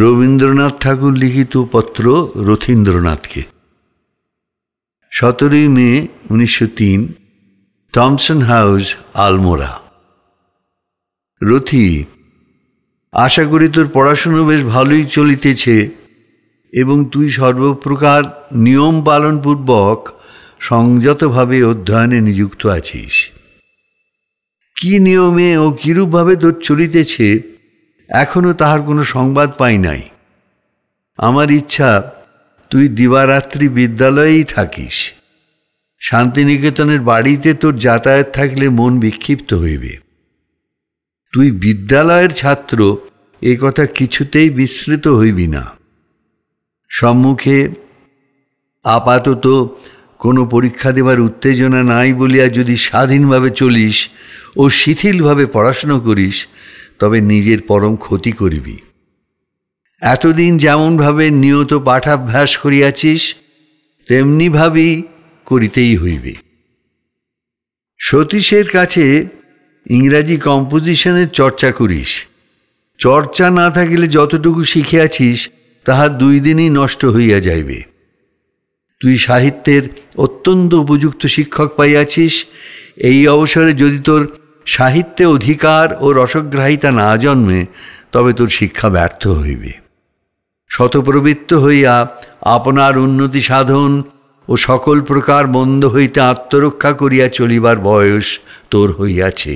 রবীন্দ্রনাথ ঠাকুর লিখিত পত্র রথীন্দ্রনাথকে সতেরোই মে উনিশশো তিন থমসন হাউস আলমোরা রথি আশা করি তোর পড়াশুনো বেশ ভালোই চলিতেছে এবং তুই সর্বপ্রকার নিয়ম পালনপূর্বক সংযতভাবে অধ্যয়নে নিযুক্ত আছিস কি নিয়মে ও কীরূপভাবে তোর চলিতেছে এখনও তাহার কোনো সংবাদ পাই নাই আমার ইচ্ছা তুই দিবারাত্রি বিদ্যালয়েই থাকিস শান্তিনিকেতনের বাড়িতে তোর যাতায়াত থাকলে মন বিক্ষিপ্ত হইবে তুই বিদ্যালয়ের ছাত্র এ কথা কিছুতেই বিস্মৃত হইবি না সম্মুখে আপাতত কোনো পরীক্ষা দেবার উত্তেজনা নাই বলিয়া যদি স্বাধীনভাবে চলিস ও শিথিলভাবে পড়াশুনো করিস তবে নিজের পরম ক্ষতি করিবি এতদিন যেমনভাবে নিয়ত পাঠাভ্যাস করিয়াছিস তেমনিভাবেই করিতেই হইবে সতীশের কাছে ইংরাজি কম্পোজিশনের চর্চা করিস চর্চা না থাকিলে যতটুকু শিখিয়াছিস তাহা দুই দিনই নষ্ট হইয়া যাইবে তুই সাহিত্যের অত্যন্ত উপযুক্ত শিক্ষক পাইয়াছিস এই অবসরে যদি তোর সাহিত্যে অধিকার ও রসগ্রাহিতা না জন্মে তবে তোর শিক্ষা ব্যর্থ হইবে শতপ্রবৃত্ত হইয়া আপনার উন্নতি সাধন ও সকল প্রকার মন্দ হইতে আত্মরক্ষা করিয়া চলিবার বয়স তোর হইয়াছে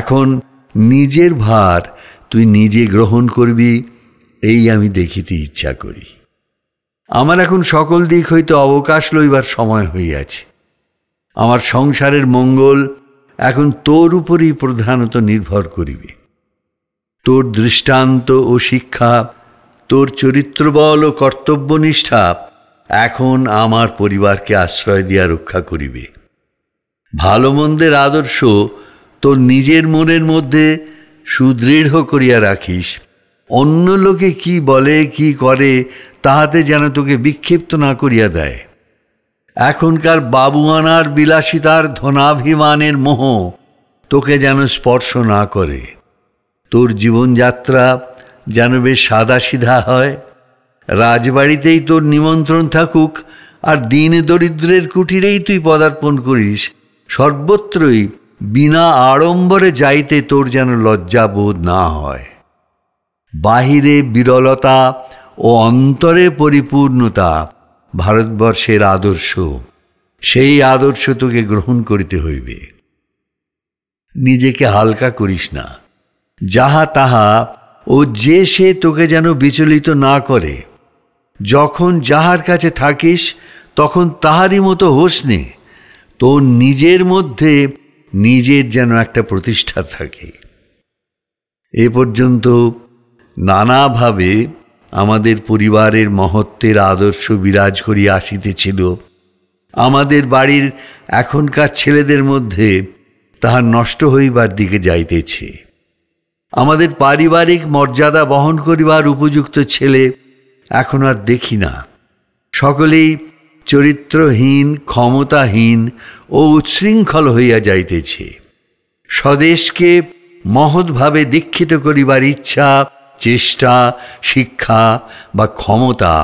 এখন নিজের ভার তুই নিজে গ্রহণ করবি এই আমি দেখিতে ইচ্ছা করি আমার এখন সকল দিক হইতে অবকাশ লইবার সময় হইয়াছে আমার সংসারের মঙ্গল এখন তোর উপরই প্রধানত নির্ভর করিবে তোর দৃষ্টান্ত ও শিক্ষা তোর চরিত্রবল ও কর্তব্য নিষ্ঠা এখন আমার পরিবারকে আশ্রয় দিয়া রক্ষা করিবে ভালো মন্দের আদর্শ তোর নিজের মনের মধ্যে সুদৃঢ় করিয়া রাখিস অন্য লোকে কি বলে কি করে তাহাতে যেন তোকে বিক্ষিপ্ত না করিয়া দেয় এখনকার বাবুয়ানার বিলাসিতার ধনাভিমানের মোহ তোকে যেন স্পর্শ না করে তোর জীবনযাত্রা যেন বেশ সাদাসিধা হয় রাজবাড়িতেই তোর নিমন্ত্রণ থাকুক আর দিন দরিদ্রের কুটিরেই তুই পদার্পণ করিস সর্বত্রই বিনা আড়ম্বরে যাইতে তোর যেন লজ্জাবোধ না হয় বাহিরে বিরলতা ও অন্তরে পরিপূর্ণতা ভারতবর্ষের আদর্শ সেই আদর্শ তোকে গ্রহণ করিতে হইবে নিজেকে হালকা করিস না যাহা তাহা ও যে সে তোকে যেন বিচলিত না করে যখন যাহার কাছে থাকিস তখন তাহারই মতো হোস নে তোর নিজের মধ্যে নিজের যেন একটা প্রতিষ্ঠা থাকে এ পর্যন্ত নানাভাবে আমাদের পরিবারের মহত্বের আদর্শ বিরাজ করিয়া আসিতেছিল আমাদের বাড়ির এখনকার ছেলেদের মধ্যে তাহা নষ্ট হইবার দিকে যাইতেছে আমাদের পারিবারিক মর্যাদা বহন করিবার উপযুক্ত ছেলে এখন আর দেখি না সকলেই চরিত্রহীন ক্ষমতাহীন ও উচ্ছৃঙ্খল হইয়া যাইতেছে স্বদেশকে মহৎভাবে দীক্ষিত করিবার ইচ্ছা চেষ্টা শিক্ষা বা ক্ষমতা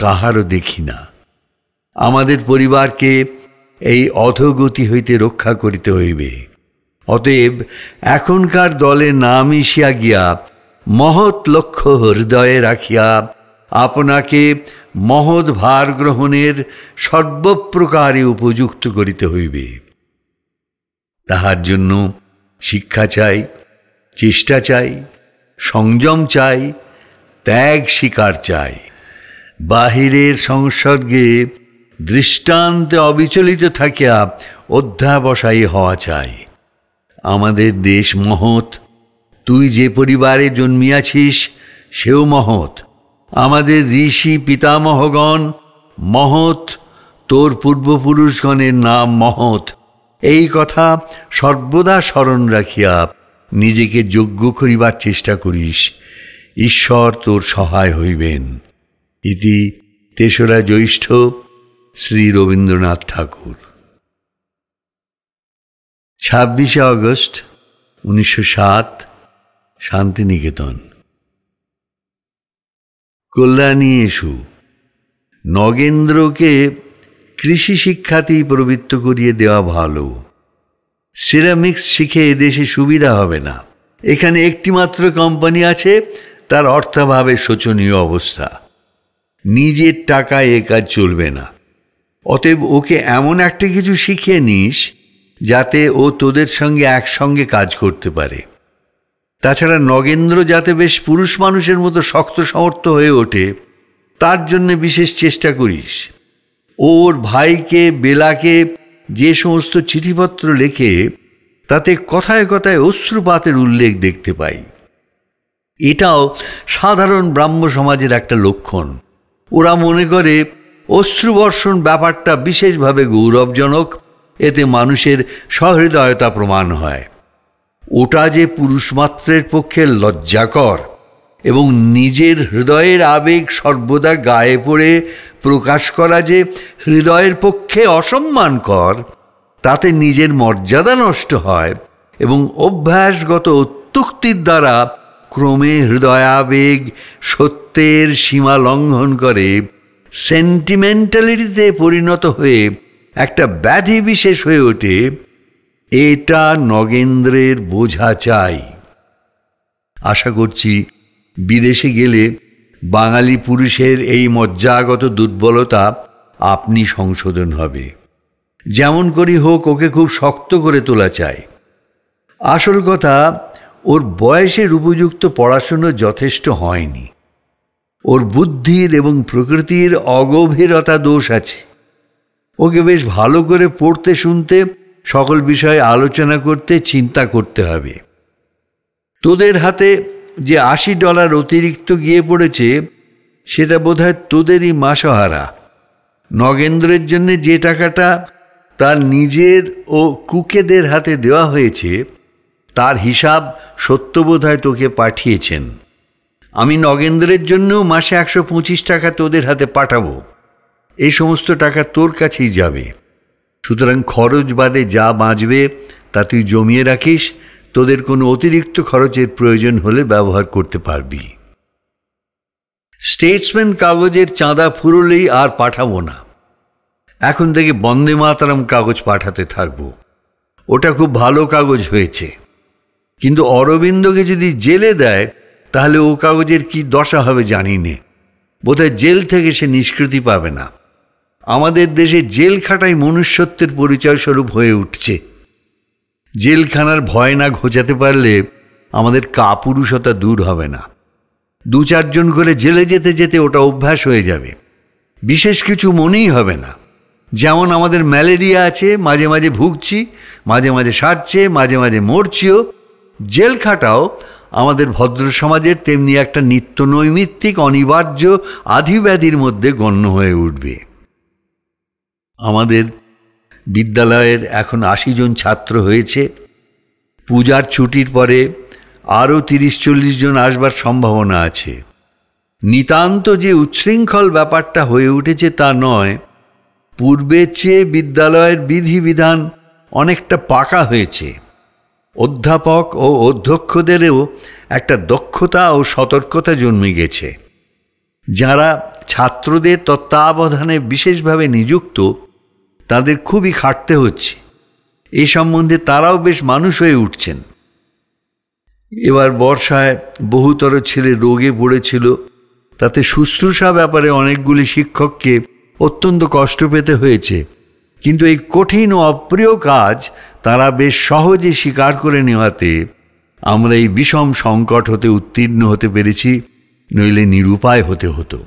কাহারও দেখি না আমাদের পরিবারকে এই অধগতি হইতে রক্ষা করিতে হইবে অতএব এখনকার দলে না মিশিয়া গিয়া মহৎ লক্ষ্য হৃদয়ে রাখিয়া আপনাকে মহৎ ভার গ্রহণের সর্বপ্রকারে উপযুক্ত করিতে হইবে তাহার জন্য শিক্ষা চাই চেষ্টা চাই সংযম চাই ত্যাগ শিকার চাই বাহিরের সংসর্গে দৃষ্টান্তে অবিচলিত থাকিয়া অধ্যাবসায়ী হওয়া চাই আমাদের দেশ মহৎ তুই যে পরিবারে জন্মিয়াছিস সেও মহৎ আমাদের ঋষি পিতামহগণ মহৎ তোর পূর্বপুরুষগণের নাম মহৎ এই কথা সর্বদা স্মরণ রাখিয়া নিজেকে যোগ্য করিবার চেষ্টা করিস ঈশ্বর তোর সহায় হইবেন ইতি তেসরা জ্যৈষ্ঠ শ্রী রবীন্দ্রনাথ ঠাকুর ছাব্বিশে অগস্ট উনিশশো সাত শান্তিনিকেতন কল্যাণী এসু নগেন্দ্রকে কৃষি শিক্ষাতেই প্রবৃত্ত করিয়ে দেওয়া ভালো সিরামিক্স শিখে এদেশে সুবিধা হবে না এখানে একটিমাত্র কোম্পানি আছে তার অর্থাভাবে শোচনীয় অবস্থা নিজের টাকায় এ কাজ চলবে না অতএব ওকে এমন একটা কিছু শিখিয়ে নিস যাতে ও তোদের সঙ্গে একসঙ্গে কাজ করতে পারে তাছাড়া নগেন্দ্র যাতে বেশ পুরুষ মানুষের মতো শক্ত সমর্থ হয়ে ওঠে তার জন্য বিশেষ চেষ্টা করিস ওর ভাইকে বেলাকে যে সমস্ত চিঠিপত্র লেখে তাতে কথায় কথায় অশ্রুপাতের উল্লেখ দেখতে পাই এটাও সাধারণ ব্রাহ্ম সমাজের একটা লক্ষণ ওরা মনে করে অশ্রুবর্ষণ ব্যাপারটা বিশেষভাবে গৌরবজনক এতে মানুষের সহৃদয়তা প্রমাণ হয় ওটা যে পুরুষমাত্রের পক্ষে লজ্জাকর এবং নিজের হৃদয়ের আবেগ সর্বদা গায়ে পড়ে প্রকাশ করা যে হৃদয়ের পক্ষে অসম্মানকর তাতে নিজের মর্যাদা নষ্ট হয় এবং অভ্যাসগত অত্যুক্তির দ্বারা ক্রমে হৃদয়াবেগ সত্যের সীমা লঙ্ঘন করে সেন্টিমেন্টালিটিতে পরিণত হয়ে একটা ব্যাধি বিশেষ হয়ে ওঠে এটা নগেন্দ্রের বোঝা চাই আশা করছি বিদেশে গেলে বাঙালি পুরুষের এই মজ্জাগত দুর্বলতা আপনি সংশোধন হবে যেমন করি হোক ওকে খুব শক্ত করে তোলা চাই আসল কথা ওর বয়সের উপযুক্ত পড়াশুনো যথেষ্ট হয়নি ওর বুদ্ধির এবং প্রকৃতির অগভীরতা দোষ আছে ওকে বেশ ভালো করে পড়তে শুনতে সকল বিষয়ে আলোচনা করতে চিন্তা করতে হবে তোদের হাতে যে আশি ডলার অতিরিক্ত গিয়ে পড়েছে সেটা বোধহয় তোদেরই মাসহারা নগেন্দ্রের জন্য যে টাকাটা তার নিজের ও কুকেদের হাতে দেওয়া হয়েছে তার হিসাব সত্য হয় তোকে পাঠিয়েছেন আমি নগেন্দ্রের জন্যও মাসে একশো পঁচিশ টাকা তোদের হাতে পাঠাবো এই সমস্ত টাকা তোর কাছেই যাবে সুতরাং খরচ বাদে যা বাঁচবে তা তুই জমিয়ে রাখিস তোদের কোনো অতিরিক্ত খরচের প্রয়োজন হলে ব্যবহার করতে পারবি স্টেটসম্যান কাগজের চাঁদা ফুরলেই আর পাঠাবো না এখন থেকে বন্দে মাতারাম কাগজ পাঠাতে থাকবো ওটা খুব ভালো কাগজ হয়েছে কিন্তু অরবিন্দকে যদি জেলে দেয় তাহলে ও কাগজের কি দশা হবে জানি নে বোধহয় জেল থেকে সে নিষ্কৃতি পাবে না আমাদের দেশে জেল খাটাই মনুষ্যত্বের পরিচয় স্বরূপ হয়ে উঠছে জেলখানার ভয় না ঘোচাতে পারলে আমাদের কাপুরুষতা দূর হবে না দু চারজন করে জেলে যেতে যেতে ওটা অভ্যাস হয়ে যাবে বিশেষ কিছু মনেই হবে না যেমন আমাদের ম্যালেরিয়া আছে মাঝে মাঝে ভুগছি মাঝে মাঝে সারছে মাঝে মাঝে মরছিও জেল খাটাও আমাদের ভদ্র সমাজের তেমনি একটা নিত্য নৈমিত্তিক অনিবার্য আধিব্যাধির মধ্যে গণ্য হয়ে উঠবে আমাদের বিদ্যালয়ের এখন আশি জন ছাত্র হয়েছে পূজার ছুটির পরে আরও তিরিশ চল্লিশ জন আসবার সম্ভাবনা আছে নিতান্ত যে উচ্ছৃঙ্খল ব্যাপারটা হয়ে উঠেছে তা নয় পূর্বের চেয়ে বিদ্যালয়ের বিধিবিধান অনেকটা পাকা হয়েছে অধ্যাপক ও অধ্যক্ষদেরও একটা দক্ষতা ও সতর্কতা জন্মে গেছে যারা ছাত্রদের তত্ত্বাবধানে বিশেষভাবে নিযুক্ত তাদের খুবই খাটতে হচ্ছে এ সম্বন্ধে তারাও বেশ মানুষ হয়ে উঠছেন এবার বর্ষায় বহুতর ছেলে রোগে পড়েছিল তাতে শুশ্রূষা ব্যাপারে অনেকগুলি শিক্ষককে অত্যন্ত কষ্ট পেতে হয়েছে কিন্তু এই কঠিন ও অপ্রিয় কাজ তারা বেশ সহজে স্বীকার করে নেওয়াতে আমরা এই বিষম সংকট হতে উত্তীর্ণ হতে পেরেছি নইলে নিরুপায় হতে হতো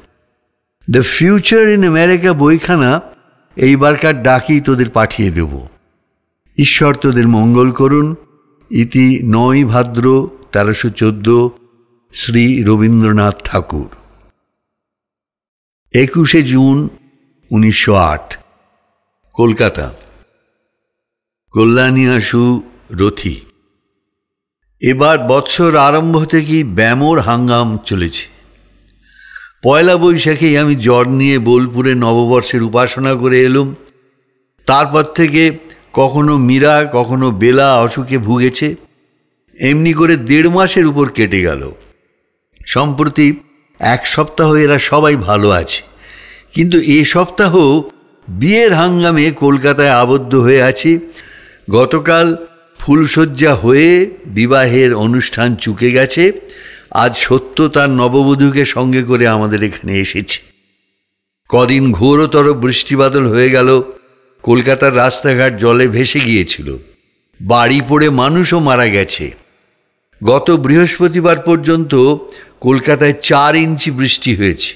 দ্য ফিউচার ইন আমেরিকা বইখানা এইবারকার ডাকি তোদের পাঠিয়ে দেব ঈশ্বর তোদের মঙ্গল করুন ইতি নয় ভাদ্র তেরোশো চোদ্দ শ্রী রবীন্দ্রনাথ ঠাকুর একুশে জুন উনিশশো আট কলকাতা কল্যাণী আসু রথি এবার বৎসর আরম্ভ থেকেই ব্যামোর হাঙ্গাম চলেছে পয়লা বৈশাখেই আমি জ্বর নিয়ে বোলপুরে নববর্ষের উপাসনা করে এলুম তারপর থেকে কখনো মীরা কখনো বেলা অসুখে ভুগেছে এমনি করে দেড় মাসের উপর কেটে গেল সম্প্রতি এক সপ্তাহ এরা সবাই ভালো আছে কিন্তু এ সপ্তাহ বিয়ের হাঙ্গামে কলকাতায় আবদ্ধ হয়ে আছি গতকাল ফুলশয্যা হয়ে বিবাহের অনুষ্ঠান চুকে গেছে আজ সত্য তার নববধূকে সঙ্গে করে আমাদের এখানে এসেছে কদিন ঘোরতর বৃষ্টিবাদল হয়ে গেল কলকাতার রাস্তাঘাট জলে ভেসে গিয়েছিল বাড়ি পড়ে মানুষও মারা গেছে গত বৃহস্পতিবার পর্যন্ত কলকাতায় চার ইঞ্চি বৃষ্টি হয়েছে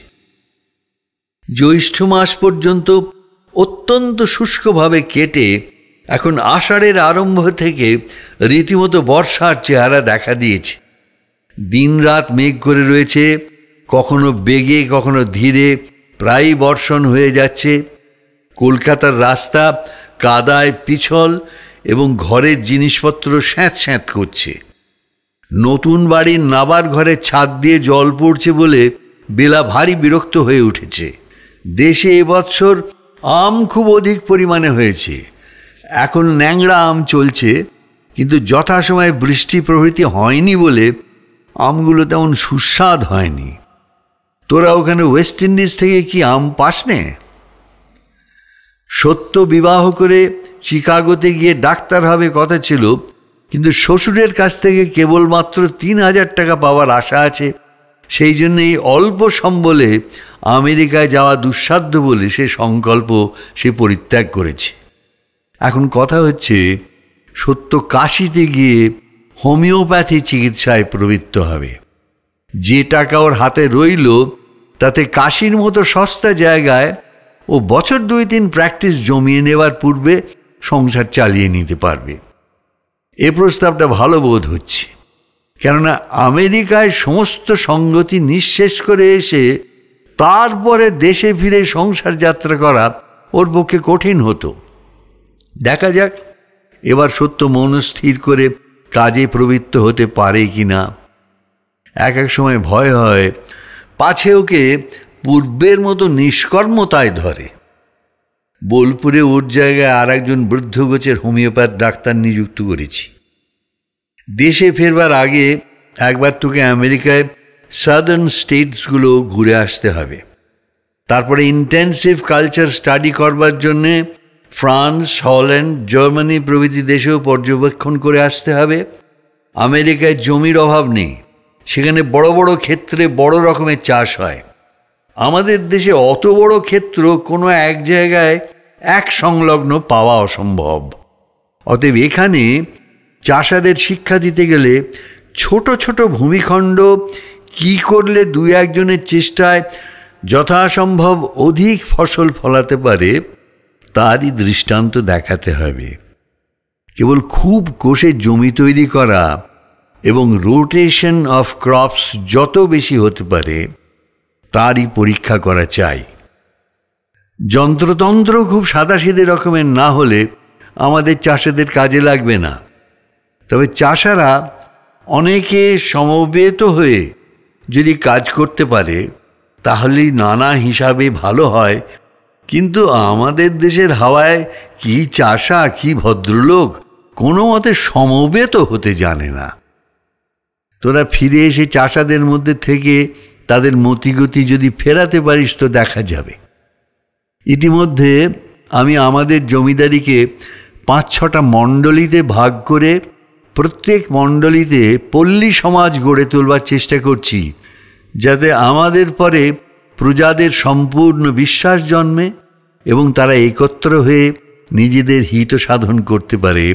জ্যৈষ্ঠ মাস পর্যন্ত অত্যন্ত শুষ্কভাবে কেটে এখন আষাঢ়ের আরম্ভ থেকে রীতিমতো বর্ষার চেহারা দেখা দিয়েছে দিনরাত মেঘ করে রয়েছে কখনো বেগে কখনো ধীরে প্রায় বর্ষণ হয়ে যাচ্ছে কলকাতার রাস্তা কাদায় পিছল এবং ঘরের জিনিসপত্র স্যাঁত স্যাঁত করছে নতুন বাড়ির নাবার ঘরের ছাদ দিয়ে জল পড়ছে বলে বেলা ভারী বিরক্ত হয়ে উঠেছে দেশে এবছর আম খুব অধিক পরিমাণে হয়েছে এখন ন্যাংড়া আম চলছে কিন্তু যথাসময়ে বৃষ্টি প্রভৃতি হয়নি বলে আমগুলো তেমন সুস্বাদ হয়নি তোরা ওখানে ওয়েস্ট ইন্ডিজ থেকে কি আম পাস নে সত্য বিবাহ করে শিকাগোতে গিয়ে ডাক্তার হবে কথা ছিল কিন্তু শ্বশুরের কাছ থেকে কেবলমাত্র তিন হাজার টাকা পাওয়ার আশা আছে সেই জন্য এই অল্প সম্বলে আমেরিকায় যাওয়া দুঃসাধ্য বলে সে সংকল্প সে পরিত্যাগ করেছে এখন কথা হচ্ছে সত্য কাশিতে গিয়ে হোমিওপ্যাথি চিকিৎসায় প্রবৃত্ত হবে যে টাকা ওর হাতে রইল তাতে কাশির মতো সস্তা জায়গায় ও বছর দুই তিন প্র্যাকটিস জমিয়ে নেওয়ার পূর্বে সংসার চালিয়ে নিতে পারবে এ প্রস্তাবটা ভালো বোধ হচ্ছে কেননা আমেরিকায় সমস্ত সঙ্গতি নিঃশেষ করে এসে তারপরে দেশে ফিরে সংসার যাত্রা করা ওর পক্ষে কঠিন হতো দেখা যাক এবার সত্য মনস্থির করে কাজে প্রবৃত্ত হতে পারে কি না এক এক সময় ভয় হয় পাছে ওকে পূর্বের মতো নিষ্কর্মতায় ধরে বোলপুরে ওর জায়গায় আর একজন বৃদ্ধগোচের হোমিওপ্যাথ ডাক্তার নিযুক্ত করেছি দেশে ফেরবার আগে একবার তোকে আমেরিকায় সাদার্ন স্টেটসগুলো ঘুরে আসতে হবে তারপরে ইন্টেন্সিভ কালচার স্টাডি করবার জন্যে ফ্রান্স হল্যান্ড জার্মানি প্রভৃতি দেশেও পর্যবেক্ষণ করে আসতে হবে আমেরিকায় জমির অভাব নেই সেখানে বড় বড় ক্ষেত্রে বড় রকমের চাষ হয় আমাদের দেশে অত বড় ক্ষেত্র কোনো এক জায়গায় এক সংলগ্ন পাওয়া অসম্ভব অতএব এখানে চাষাদের শিক্ষা দিতে গেলে ছোট ছোট ভূমিখণ্ড কি করলে দুই একজনের চেষ্টায় যথাসম্ভব অধিক ফসল ফলাতে পারে তারই দৃষ্টান্ত দেখাতে হবে কেবল খুব কোষে জমি তৈরি করা এবং রোটেশন অফ ক্রপস যত বেশি হতে পারে তারই পরীক্ষা করা চাই যন্ত্রতন্ত্র খুব সাদাসিধে রকমের না হলে আমাদের চাষেদের কাজে লাগবে না তবে চাষারা অনেকে সমবেত হয়ে যদি কাজ করতে পারে তাহলেই নানা হিসাবে ভালো হয় কিন্তু আমাদের দেশের হাওয়ায় কি চাষা কি ভদ্রলোক কোনো মতে সমবেত হতে জানে না তোরা ফিরে এসে চাষাদের মধ্যে থেকে তাদের মতিগতি যদি ফেরাতে পারিস তো দেখা যাবে ইতিমধ্যে আমি আমাদের জমিদারিকে পাঁচ ছটা মণ্ডলিতে ভাগ করে প্রত্যেক মণ্ডলিতে পল্লী সমাজ গড়ে তোলবার চেষ্টা করছি যাতে আমাদের পরে প্রজাদের সম্পূর্ণ বিশ্বাস জন্মে এবং তারা একত্র হয়ে নিজেদের হিত সাধন করতে পারে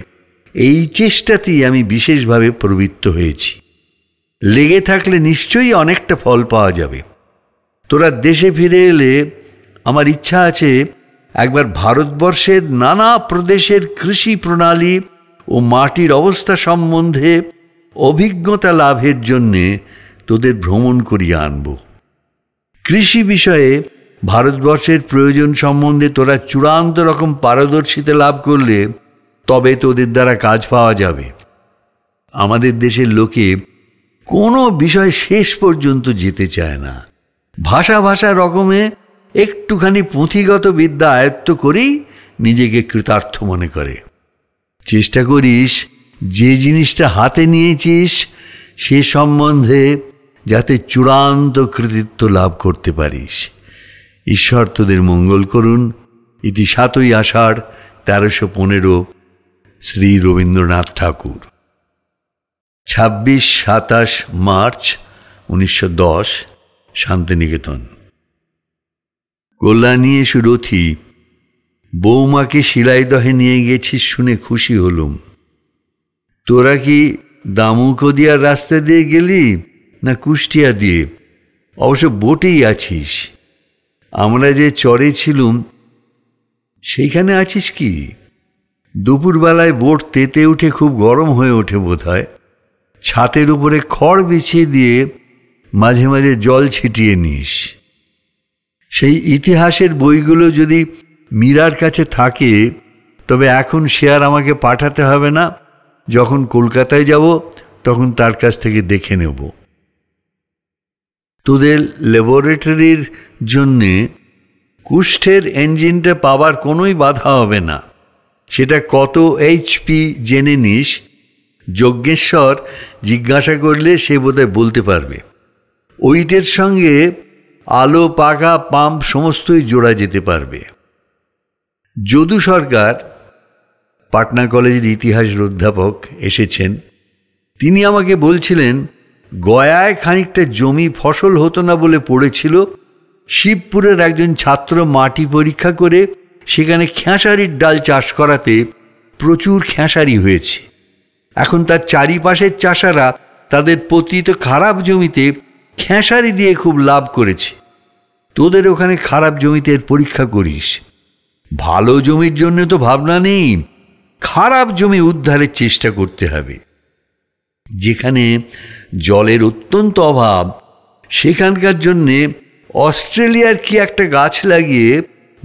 এই চেষ্টাতেই আমি বিশেষভাবে প্রবৃত্ত হয়েছি লেগে থাকলে নিশ্চয়ই অনেকটা ফল পাওয়া যাবে তোরা দেশে ফিরে এলে আমার ইচ্ছা আছে একবার ভারতবর্ষের নানা প্রদেশের কৃষি প্রণালী ও মাটির অবস্থা সম্বন্ধে অভিজ্ঞতা লাভের জন্যে তোদের ভ্রমণ করিয়ে আনবো কৃষি বিষয়ে ভারতবর্ষের প্রয়োজন সম্বন্ধে তোরা চূড়ান্ত রকম পারদর্শিতা লাভ করলে তবে তোদের দ্বারা কাজ পাওয়া যাবে আমাদের দেশের লোকে কোনো বিষয় শেষ পর্যন্ত যেতে চায় না ভাষা ভাষা রকমে একটুখানি পুঁথিগত বিদ্যা আয়ত্ত করেই নিজেকে কৃতার্থ মনে করে চেষ্টা করিস যে জিনিসটা হাতে নিয়েছিস সে সম্বন্ধে যাতে চূড়ান্ত কৃতিত্ব লাভ করতে পারিস ঈশ্বর তোদের মঙ্গল করুন ইতি সাতই আষাঢ় তেরোশো পনেরো শ্রী রবীন্দ্রনাথ ঠাকুর ছাব্বিশ সাতাশ মার্চ উনিশশো দশ শান্তিনিকেতন কল্যাণী সুরথি বৌমাকে শিলাইদহে নিয়ে গেছিস শুনে খুশি হলুম তোরা কি দামুকদিয়ার রাস্তা দিয়ে গেলি না কুষ্টিয়া দিয়ে অবশ্য বোটেই আছিস আমরা যে চরে ছিলুম সেইখানে আছিস কি দুপুরবেলায় বোট তেতে উঠে খুব গরম হয়ে ওঠে বোধ হয় ছাতের উপরে খড় বিছিয়ে দিয়ে মাঝে মাঝে জল ছিটিয়ে নিস সেই ইতিহাসের বইগুলো যদি মীরার কাছে থাকে তবে এখন সে আর আমাকে পাঠাতে হবে না যখন কলকাতায় যাব তখন তার কাছ থেকে দেখে নেবো তোদের ল্যাবরেটরির জন্যে কুষ্ঠের ইঞ্জিনটা পাওয়ার কোনোই বাধা হবে না সেটা কত এইচপি জেনে নিস যজ্ঞেশ্বর জিজ্ঞাসা করলে সে বোধহয় বলতে পারবে ওইটের সঙ্গে আলো পাকা পাম্প সমস্তই জোড়া যেতে পারবে যদু সরকার পাটনা কলেজের ইতিহাসের অধ্যাপক এসেছেন তিনি আমাকে বলছিলেন গয়ায় খানিকটা জমি ফসল হতো না বলে পড়েছিল শিবপুরের একজন ছাত্র মাটি পরীক্ষা করে সেখানে খেঁসারির ডাল চাষ করাতে প্রচুর খেঁসারি হয়েছে এখন তার চারিপাশের চাষারা তাদের পতিত খারাপ জমিতে খেঁসারি দিয়ে খুব লাভ করেছে তোদের ওখানে খারাপ জমিতে পরীক্ষা করিস ভালো জমির জন্য তো ভাবনা নেই খারাপ জমি উদ্ধারের চেষ্টা করতে হবে যেখানে জলের অত্যন্ত অভাব সেখানকার জন্যে অস্ট্রেলিয়ার কি একটা গাছ লাগিয়ে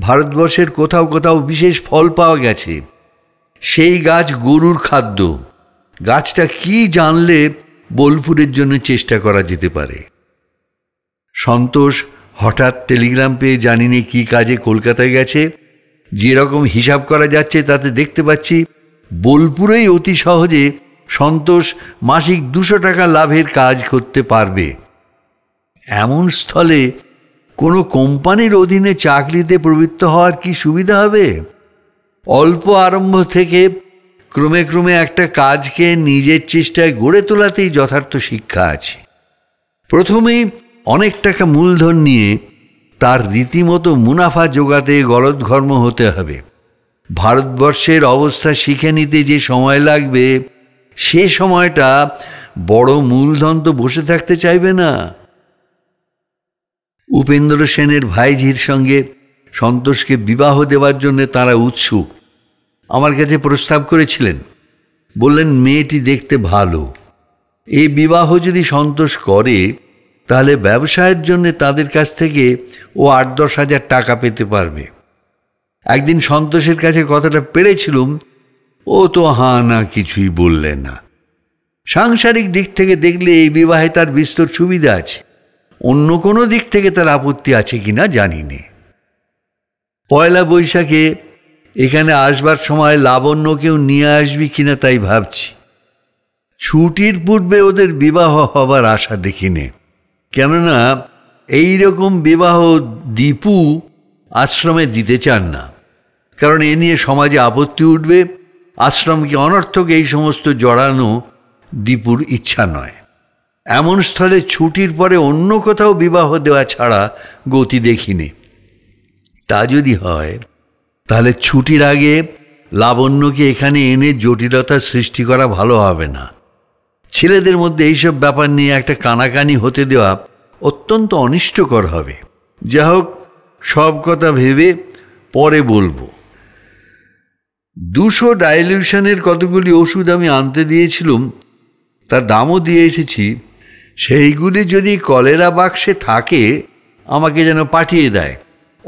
ভারতবর্ষের কোথাও কোথাও বিশেষ ফল পাওয়া গেছে সেই গাছ গরুর খাদ্য গাছটা কি জানলে বোলপুরের জন্য চেষ্টা করা যেতে পারে সন্তোষ হঠাৎ টেলিগ্রাম পেয়ে জানিনি কি কাজে কলকাতায় গেছে যেরকম হিসাব করা যাচ্ছে তাতে দেখতে পাচ্ছি বোলপুরেই অতি সহজে সন্তোষ মাসিক দুশো টাকা লাভের কাজ করতে পারবে এমন স্থলে কোনো কোম্পানির অধীনে চাকরিতে প্রবৃত্ত হওয়ার কি সুবিধা হবে অল্প আরম্ভ থেকে ক্রমে ক্রমে একটা কাজকে নিজের চেষ্টায় গড়ে তোলাতেই যথার্থ শিক্ষা আছে প্রথমেই অনেক টাকা মূলধন নিয়ে তার রীতিমতো মুনাফা জোগাতে গলদঘর্ম হতে হবে ভারতবর্ষের অবস্থা শিখে নিতে যে সময় লাগবে সে সময়টা বড় মূলধন তো বসে থাকতে চাইবে না উপেন্দ্র সেনের ভাইঝির সঙ্গে সন্তোষকে বিবাহ দেওয়ার জন্য তারা উৎসুক আমার কাছে প্রস্তাব করেছিলেন বললেন মেয়েটি দেখতে ভালো এই বিবাহ যদি সন্তোষ করে তাহলে ব্যবসায়ের জন্য তাদের কাছ থেকে ও আট দশ হাজার টাকা পেতে পারবে একদিন সন্তোষের কাছে কথাটা পেরেছিলুম ও তো হা না কিছুই বললে না সাংসারিক দিক থেকে দেখলে এই বিবাহে তার বিস্তর সুবিধা আছে অন্য কোনো দিক থেকে তার আপত্তি আছে কি না জানি নে পয়লা বৈশাখে এখানে আসবার সময় লাবণ্য কেউ নিয়ে আসবি কিনা তাই ভাবছি ছুটির পূর্বে ওদের বিবাহ হবার আশা দেখি নে কেননা এই রকম বিবাহ দীপু আশ্রমে দিতে চান না কারণ এ নিয়ে সমাজে আপত্তি উঠবে আশ্রমকে অনর্থক এই সমস্ত জড়ানো দীপুর ইচ্ছা নয় এমন স্থলে ছুটির পরে অন্য কোথাও বিবাহ দেওয়া ছাড়া গতি দেখিনি তা যদি হয় তাহলে ছুটির আগে লাবণ্যকে এখানে এনে জটিলতা সৃষ্টি করা ভালো হবে না ছেলেদের মধ্যে এইসব ব্যাপার নিয়ে একটা কানাকানি হতে দেওয়া অত্যন্ত অনিষ্টকর হবে যা হোক সব কথা ভেবে পরে বলবো দুশো ডাইলিউশনের কতগুলি ওষুধ আমি আনতে দিয়েছিলাম তার দামও দিয়ে এসেছি সেইগুলি যদি কলেরা বাক্সে থাকে আমাকে যেন পাঠিয়ে দেয়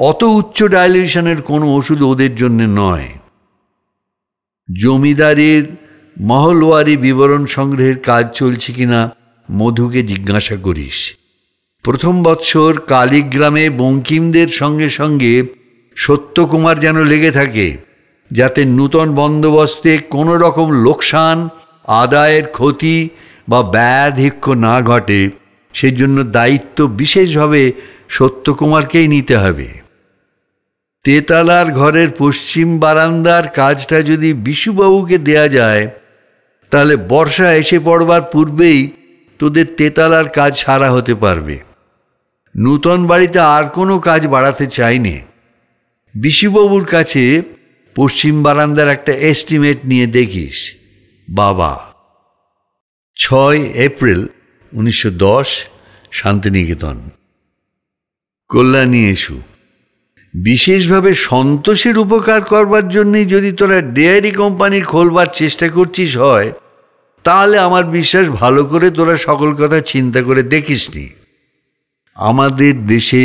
অত উচ্চ ডাইলিউশনের কোনো ওষুধ ওদের জন্য নয় জমিদারির মহলওয়ারি বিবরণ সংগ্রহের কাজ চলছে কিনা মধুকে জিজ্ঞাসা করিস প্রথম বৎসর কালীগ্রামে বঙ্কিমদের সঙ্গে সঙ্গে সত্যকুমার যেন লেগে থাকে যাতে নূতন বন্দোবস্তে কোনো রকম লোকসান আদায়ের ক্ষতি বা ব্যাধিক্ষ না ঘটে সেজন্য দায়িত্ব বিশেষভাবে সত্যকুমারকেই নিতে হবে তেতালার ঘরের পশ্চিম বারান্দার কাজটা যদি বিশুবাবুকে দেয়া যায় তাহলে বর্ষা এসে পড়বার পূর্বেই তোদের তেতালার কাজ সারা হতে পারবে নূতন বাড়িতে আর কোনো কাজ বাড়াতে চাইনি বিশুবাবুর কাছে পশ্চিম বারান্দার একটা এস্টিমেট নিয়ে দেখিস বাবা ছয় এপ্রিল উনিশশো দশ শান্তিনিকেতন কল্যাণী এসু বিশেষভাবে সন্তোষের উপকার করবার জন্যই যদি তোরা ডেয়ারি কোম্পানি খোলবার চেষ্টা করছিস হয় তাহলে আমার বিশ্বাস ভালো করে তোরা সকল কথা চিন্তা করে দেখিসনি আমাদের দেশে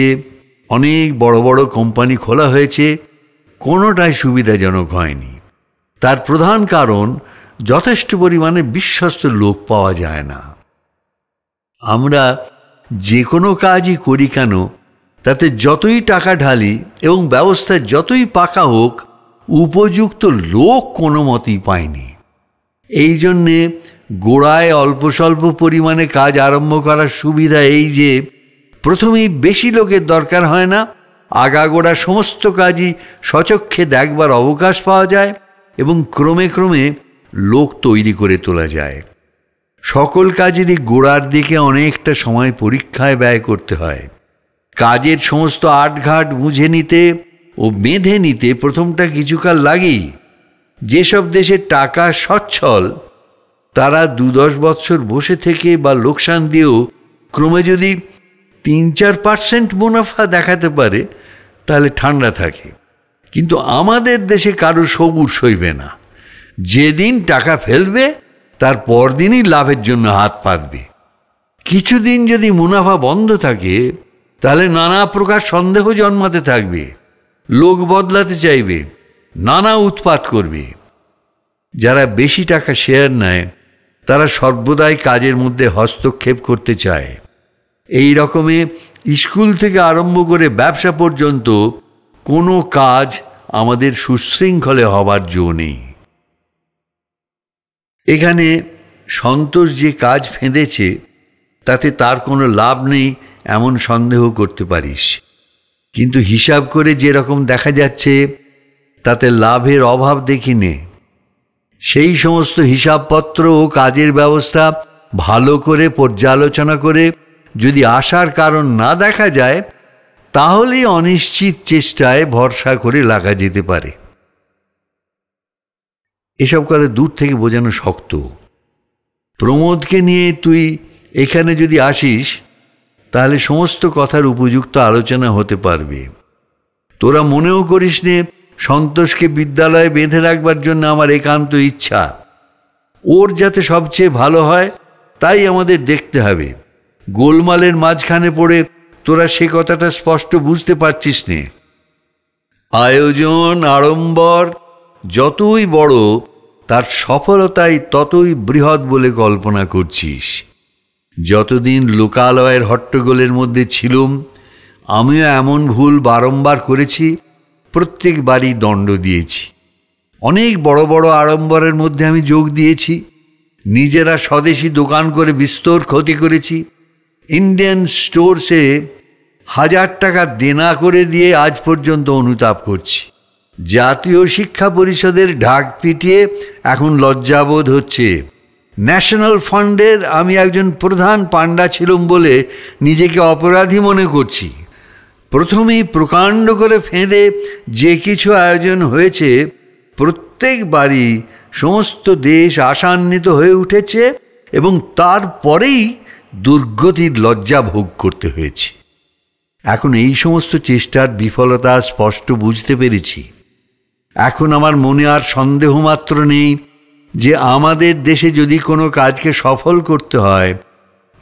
অনেক বড় বড় কোম্পানি খোলা হয়েছে কোনোটাই সুবিধাজনক হয়নি তার প্রধান কারণ যথেষ্ট পরিমাণে বিশ্বস্ত লোক পাওয়া যায় না আমরা যে কোনো কাজই করি কেন তাতে যতই টাকা ঢালি এবং ব্যবস্থা যতই পাকা হোক উপযুক্ত লোক কোনো মতেই পায়নি এই জন্যে গোড়ায় অল্প স্বল্প পরিমাণে কাজ আরম্ভ করার সুবিধা এই যে প্রথমেই বেশি লোকের দরকার হয় না আগাগোড়া সমস্ত কাজই সচক্ষে দেখবার অবকাশ পাওয়া যায় এবং ক্রমে ক্রমে লোক তৈরি করে তোলা যায় সকল কাজেরই গোড়ার দিকে অনেকটা সময় পরীক্ষায় ব্যয় করতে হয় কাজের সমস্ত আটঘাট বুঝে নিতে ও বেঁধে নিতে প্রথমটা কিছুকাল লাগেই যেসব দেশে টাকা সচ্ছল তারা দু দশ বৎসর বসে থেকে বা লোকসান দিয়েও ক্রমে যদি তিন চার পার্সেন্ট মুনাফা দেখাতে পারে তাহলে ঠান্ডা থাকে কিন্তু আমাদের দেশে কারো সবুর সইবে না যেদিন টাকা ফেলবে তার পরদিনই লাভের জন্য হাত পাতবে কিছুদিন যদি মুনাফা বন্ধ থাকে তাহলে নানা প্রকার সন্দেহ জন্মাতে থাকবে লোক বদলাতে চাইবে নানা উৎপাত করবে যারা বেশি টাকা শেয়ার নেয় তারা সর্বদাই কাজের মধ্যে হস্তক্ষেপ করতে চায় এই রকমে স্কুল থেকে আরম্ভ করে ব্যবসা পর্যন্ত কোনো কাজ আমাদের সুশৃঙ্খলে হবার জো নেই এখানে সন্তোষ যে কাজ ফেঁদেছে তাতে তার কোনো লাভ নেই এমন সন্দেহ করতে পারিস কিন্তু হিসাব করে যেরকম দেখা যাচ্ছে তাতে লাভের অভাব দেখি নে সেই সমস্ত হিসাবপত্র ও কাজের ব্যবস্থা ভালো করে পর্যালোচনা করে যদি আসার কারণ না দেখা যায় তাহলে অনিশ্চিত চেষ্টায় ভরসা করে লাগা যেতে পারে এসব কথা দূর থেকে বোঝানো শক্ত প্রমোদকে নিয়ে তুই এখানে যদি আসিস তাহলে সমস্ত কথার উপযুক্ত আলোচনা হতে পারবে তোরা মনেও করিস নে সন্তোষকে বিদ্যালয়ে বেঁধে রাখবার জন্য আমার একান্ত ইচ্ছা ওর যাতে সবচেয়ে ভালো হয় তাই আমাদের দেখতে হবে গোলমালের মাঝখানে পড়ে তোরা সে কথাটা স্পষ্ট বুঝতে পারছিস নে আয়োজন আড়ম্বর যতই বড় তার সফলতাই ততই বৃহৎ বলে কল্পনা করছিস যতদিন লোকালয়ের হট্টগোলের মধ্যে ছিলুম আমিও এমন ভুল বারম্বার করেছি প্রত্যেকবারই দণ্ড দিয়েছি অনেক বড় বড় আড়ম্বরের মধ্যে আমি যোগ দিয়েছি নিজেরা স্বদেশি দোকান করে বিস্তর ক্ষতি করেছি ইন্ডিয়ান স্টোরসে হাজার টাকা দেনা করে দিয়ে আজ পর্যন্ত অনুতাপ করছি জাতীয় শিক্ষা পরিষদের ঢাক পিটিয়ে এখন লজ্জাবোধ হচ্ছে ন্যাশনাল ফান্ডের আমি একজন প্রধান পাণ্ডা ছিলাম বলে নিজেকে অপরাধী মনে করছি প্রথমেই প্রকাণ্ড করে ফেঁদে যে কিছু আয়োজন হয়েছে প্রত্যেক বাড়ি সমস্ত দেশ আশান্বিত হয়ে উঠেছে এবং তারপরেই দুর্গতির লজ্জা ভোগ করতে হয়েছে এখন এই সমস্ত চেষ্টার বিফলতা স্পষ্ট বুঝতে পেরেছি এখন আমার মনে আর সন্দেহ মাত্র নেই যে আমাদের দেশে যদি কোনো কাজকে সফল করতে হয়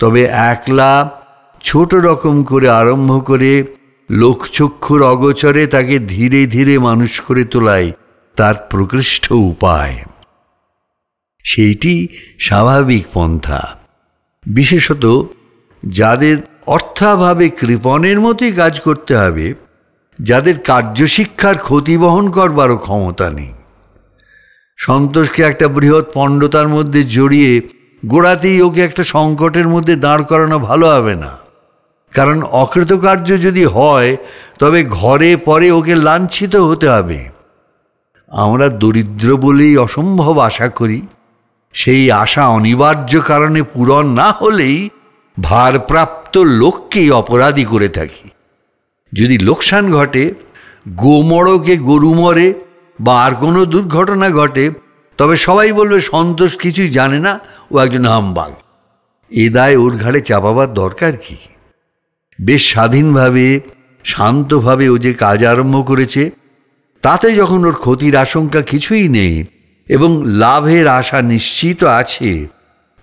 তবে একলা ছোট রকম করে আরম্ভ করে লোকচক্ষুর অগোচরে তাকে ধীরে ধীরে মানুষ করে তোলাই তার প্রকৃষ্ট উপায় সেইটি স্বাভাবিক পন্থা বিশেষত যাদের অর্থাভাবে কৃপণের মতোই কাজ করতে হবে যাদের কার্যশিক্ষার ক্ষতি বহন করবারও ক্ষমতা নেই সন্তোষকে একটা বৃহৎ পণ্ডতার মধ্যে জড়িয়ে গোড়াতেই ওকে একটা সংকটের মধ্যে দাঁড় করানো ভালো হবে না কারণ অকৃতকার্য যদি হয় তবে ঘরে পরে ওকে লাঞ্ছিত হতে হবে আমরা দরিদ্র বলেই অসম্ভব আশা করি সেই আশা অনিবার্য কারণে পূরণ না হলেই ভারপ্রাপ্ত লোককেই অপরাধী করে থাকি যদি লোকসান ঘটে গোমড়কে গরু মরে বা আর কোনো দুর্ঘটনা ঘটে তবে সবাই বলবে সন্তোষ কিছুই জানে না ও একজন হামবাগ এ দায় ওর ঘাড়ে চাপাবার দরকার কি বেশ স্বাধীনভাবে শান্তভাবে ও যে কাজ আরম্ভ করেছে তাতে যখন ওর ক্ষতির আশঙ্কা কিছুই নেই এবং লাভের আশা নিশ্চিত আছে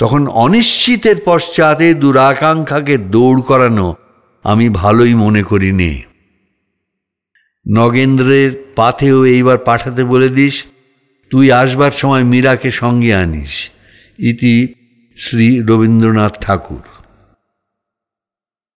তখন অনিশ্চিতের পশ্চাতে দুরাকাঙ্ক্ষাকে দৌড় করানো আমি ভালোই মনে করি নে নগেন্দ্রের পাথেও এইবার পাঠাতে বলে দিস তুই আসবার সময় মীরাকে সঙ্গে আনিস ইতি শ্রী রবীন্দ্রনাথ ঠাকুর